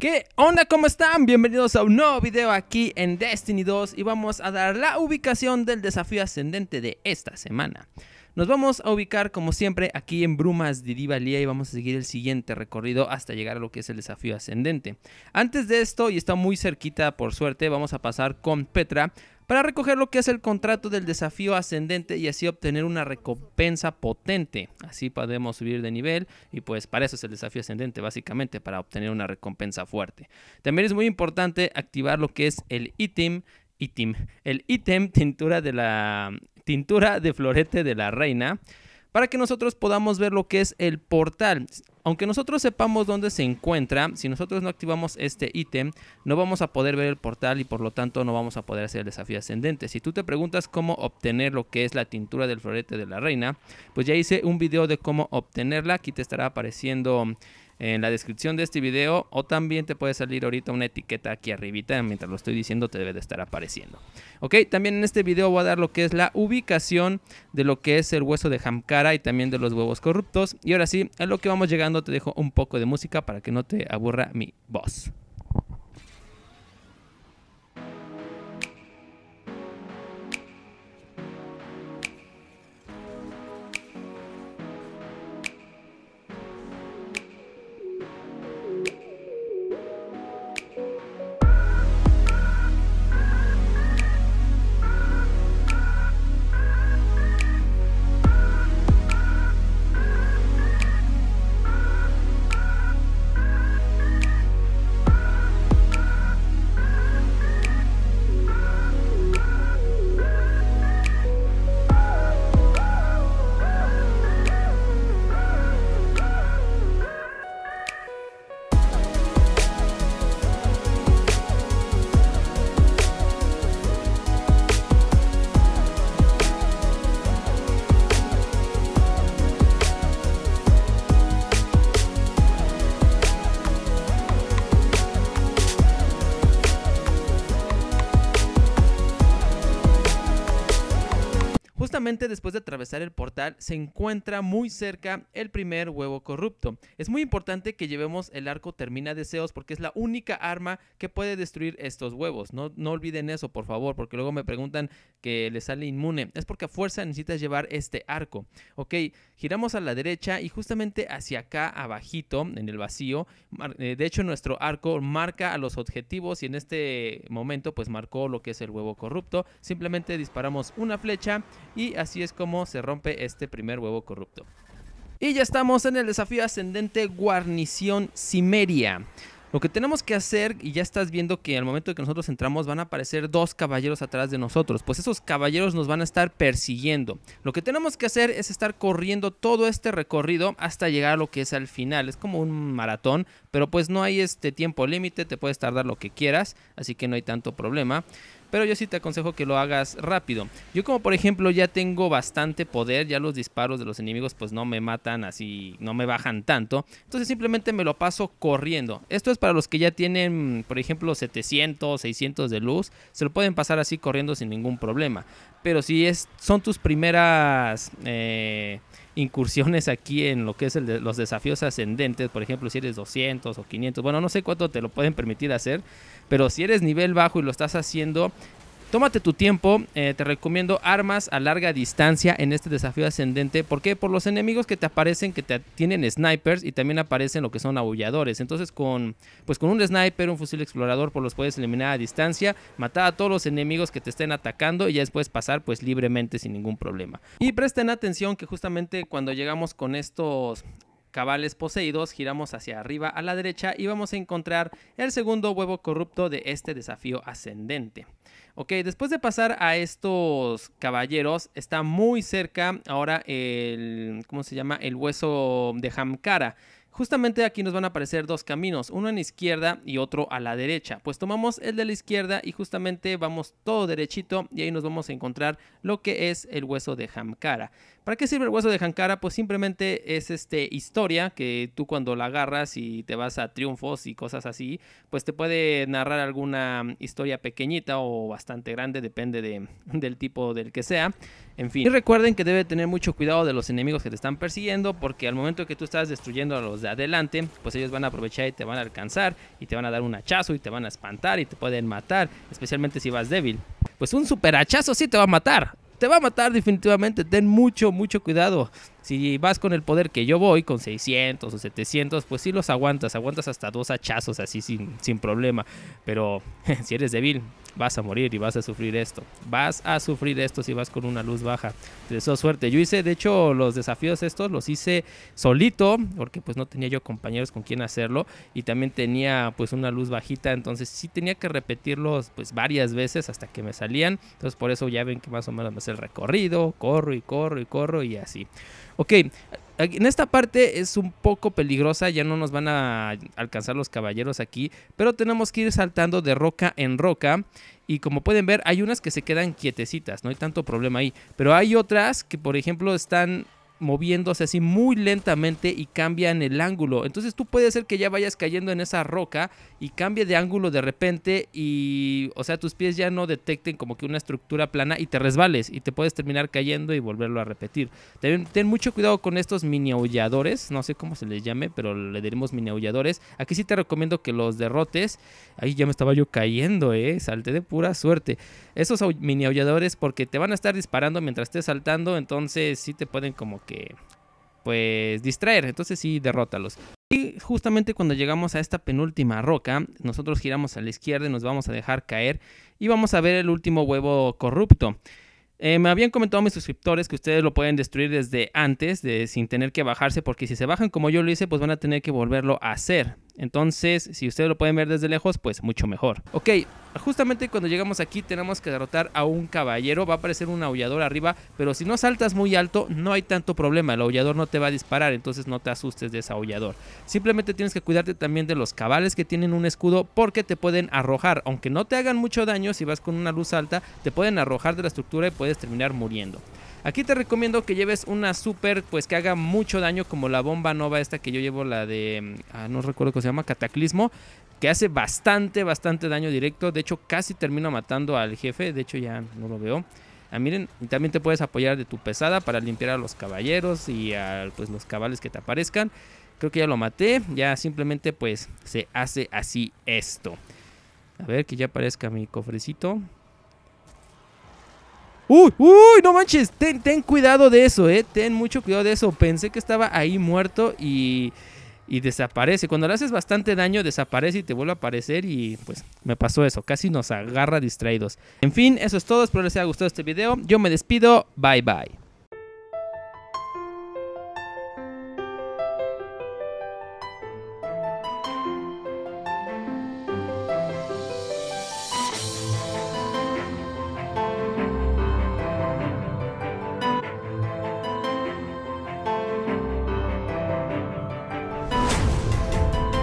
¿Qué onda? ¿Cómo están? Bienvenidos a un nuevo video aquí en Destiny 2 y vamos a dar la ubicación del desafío ascendente de esta semana. Nos vamos a ubicar como siempre aquí en Brumas de Divalía y vamos a seguir el siguiente recorrido hasta llegar a lo que es el desafío ascendente. Antes de esto, y está muy cerquita por suerte, vamos a pasar con Petra para recoger lo que es el contrato del desafío ascendente y así obtener una recompensa potente. Así podemos subir de nivel y pues para eso es el desafío ascendente básicamente, para obtener una recompensa fuerte. También es muy importante activar lo que es el ítem ítem. El ítem, tintura de la tintura de florete de la reina, para que nosotros podamos ver lo que es el portal. Aunque nosotros sepamos dónde se encuentra, si nosotros no activamos este ítem, no vamos a poder ver el portal y por lo tanto no vamos a poder hacer el desafío ascendente. Si tú te preguntas cómo obtener lo que es la tintura del florete de la reina, pues ya hice un video de cómo obtenerla. Aquí te estará apareciendo en la descripción de este video o también te puede salir ahorita una etiqueta aquí arribita mientras lo estoy diciendo te debe de estar apareciendo. Ok, también en este video voy a dar lo que es la ubicación de lo que es el hueso de Hamkara y también de los huevos corruptos. Y ahora sí, a lo que vamos llegando te dejo un poco de música para que no te aburra mi voz. Justamente después de atravesar el portal se encuentra muy cerca el primer huevo corrupto. Es muy importante que llevemos el arco termina deseos porque es la única arma que puede destruir estos huevos. No, no olviden eso, por favor, porque luego me preguntan que le sale inmune. Es porque a fuerza necesitas llevar este arco. Ok, giramos a la derecha y justamente hacia acá abajito, en el vacío. Eh, de hecho, nuestro arco marca a los objetivos y en este momento pues marcó lo que es el huevo corrupto. Simplemente disparamos una flecha y así es como se rompe este primer huevo corrupto. Y ya estamos en el desafío ascendente guarnición Cimeria. Lo que tenemos que hacer, y ya estás viendo que al momento de que nosotros entramos van a aparecer dos caballeros atrás de nosotros, pues esos caballeros nos van a estar persiguiendo. Lo que tenemos que hacer es estar corriendo todo este recorrido hasta llegar a lo que es al final. Es como un maratón, pero pues no hay este tiempo límite, te puedes tardar lo que quieras, así que no hay tanto problema pero yo sí te aconsejo que lo hagas rápido. Yo como por ejemplo ya tengo bastante poder, ya los disparos de los enemigos pues no me matan así, no me bajan tanto, entonces simplemente me lo paso corriendo. Esto es para los que ya tienen por ejemplo 700, 600 de luz, se lo pueden pasar así corriendo sin ningún problema. Pero si es, son tus primeras... Eh, incursiones aquí en lo que es de los desafíos ascendentes, por ejemplo, si eres 200 o 500, bueno, no sé cuánto te lo pueden permitir hacer, pero si eres nivel bajo y lo estás haciendo, Tómate tu tiempo, eh, te recomiendo armas a larga distancia en este desafío ascendente. ¿Por qué? Por los enemigos que te aparecen, que te tienen snipers y también aparecen lo que son aulladores. Entonces con, pues con un sniper, un fusil explorador, pues los puedes eliminar a distancia, matar a todos los enemigos que te estén atacando y ya después pasar pues libremente sin ningún problema. Y presten atención que justamente cuando llegamos con estos cabales poseídos, giramos hacia arriba a la derecha y vamos a encontrar el segundo huevo corrupto de este desafío ascendente. Ok, después de pasar a estos caballeros, está muy cerca ahora el, ¿cómo se llama? El hueso de Hamkara. Justamente aquí nos van a aparecer dos caminos, uno en izquierda y otro a la derecha. Pues tomamos el de la izquierda y justamente vamos todo derechito y ahí nos vamos a encontrar lo que es el hueso de Hankara, ¿Para qué sirve el hueso de Hankara? Pues simplemente es este historia que tú cuando la agarras y te vas a triunfos y cosas así, pues te puede narrar alguna historia pequeñita o bastante grande, depende de, del tipo del que sea. En fin, y recuerden que debe tener mucho cuidado de los enemigos que te están persiguiendo porque al momento que tú estás destruyendo a los de adelante, pues ellos van a aprovechar y te van a alcanzar y te van a dar un hachazo y te van a espantar y te pueden matar, especialmente si vas débil. Pues un super hachazo sí te va a matar, te va a matar definitivamente. Ten mucho, mucho cuidado. Si vas con el poder que yo voy, con 600 o 700, pues sí los aguantas. Aguantas hasta dos hachazos así sin, problema. Pero si eres débil, vas a morir y vas a sufrir esto. Vas a sufrir esto si vas con una luz baja. de deseo suerte. Yo hice, de hecho, los desafíos estos los hice solito, porque pues no tenía yo compañeros con quien hacerlo. Y también tenía pues una luz bajita. Entonces sí tenía que repetirlos pues varias veces hasta que me salían. Entonces por eso ya ven que más o menos me el recorrido, corro y corro y corro y así. Ok, en esta parte es un poco peligrosa, ya no nos van a alcanzar los caballeros aquí, pero tenemos que ir saltando de roca en roca y como pueden ver hay unas que se quedan quietecitas, no hay tanto problema ahí, pero hay otras que por ejemplo están moviéndose así muy lentamente y cambia en el ángulo. Entonces tú puedes ser que ya vayas cayendo en esa roca y cambie de ángulo de repente y, o sea, tus pies ya no detecten como que una estructura plana y te resbales y te puedes terminar cayendo y volverlo a repetir. Ten, mucho cuidado con estos mini aulladores, no sé cómo se les llame, pero le diremos mini aulladores. Aquí sí te recomiendo que los derrotes. Ahí ya me estaba yo cayendo, ¿eh? Salté de pura suerte esos mini aulladores porque te van a estar disparando mientras estés saltando, entonces sí te pueden como que pues distraer, entonces sí derrótalos. Y justamente cuando llegamos a esta penúltima roca, nosotros giramos a la izquierda y nos vamos a dejar caer y vamos a ver el último huevo corrupto. Eh, me habían comentado mis suscriptores que ustedes lo pueden destruir desde antes, de, sin tener que bajarse, porque si se bajan como yo lo hice, pues van a tener que volverlo a hacer. Entonces, si ustedes lo pueden ver desde lejos, pues mucho mejor. Ok, justamente cuando llegamos aquí tenemos que derrotar a un caballero. Va a aparecer un aullador arriba, pero si no saltas muy alto, no hay tanto problema. El aullador no te va a disparar, entonces no te asustes de ese aullador. Simplemente tienes que cuidarte también de los cabales que tienen un escudo porque te pueden arrojar. Aunque no te hagan mucho daño, si vas con una luz alta, te pueden arrojar de la estructura y puedes terminar muriendo. Aquí te recomiendo que lleves una super, pues que haga mucho daño, como la bomba nova esta que yo llevo, la de, mm, ah, no recuerdo cómo se llama, Cataclismo, que hace bastante, bastante daño directo. De hecho, casi termino matando al jefe, de hecho ya no lo veo. Ah, miren, también te puedes apoyar de tu pesada para limpiar a los caballeros y a pues, los cabales que te aparezcan. Creo que ya lo maté, ya simplemente pues se hace así esto. A ver que ya aparezca mi cofrecito. ¡Uy! ¡Uy! ¡No manches! Ten, cuidado de eso, ¿eh? Ten mucho cuidado de eso. Pensé que estaba ahí muerto y, y desaparece. Cuando le haces bastante daño, desaparece y te vuelve a aparecer. Y pues me pasó eso. Casi nos agarra distraídos. En fin, eso es todo. Espero les haya gustado este video. Yo me despido. Bye bye.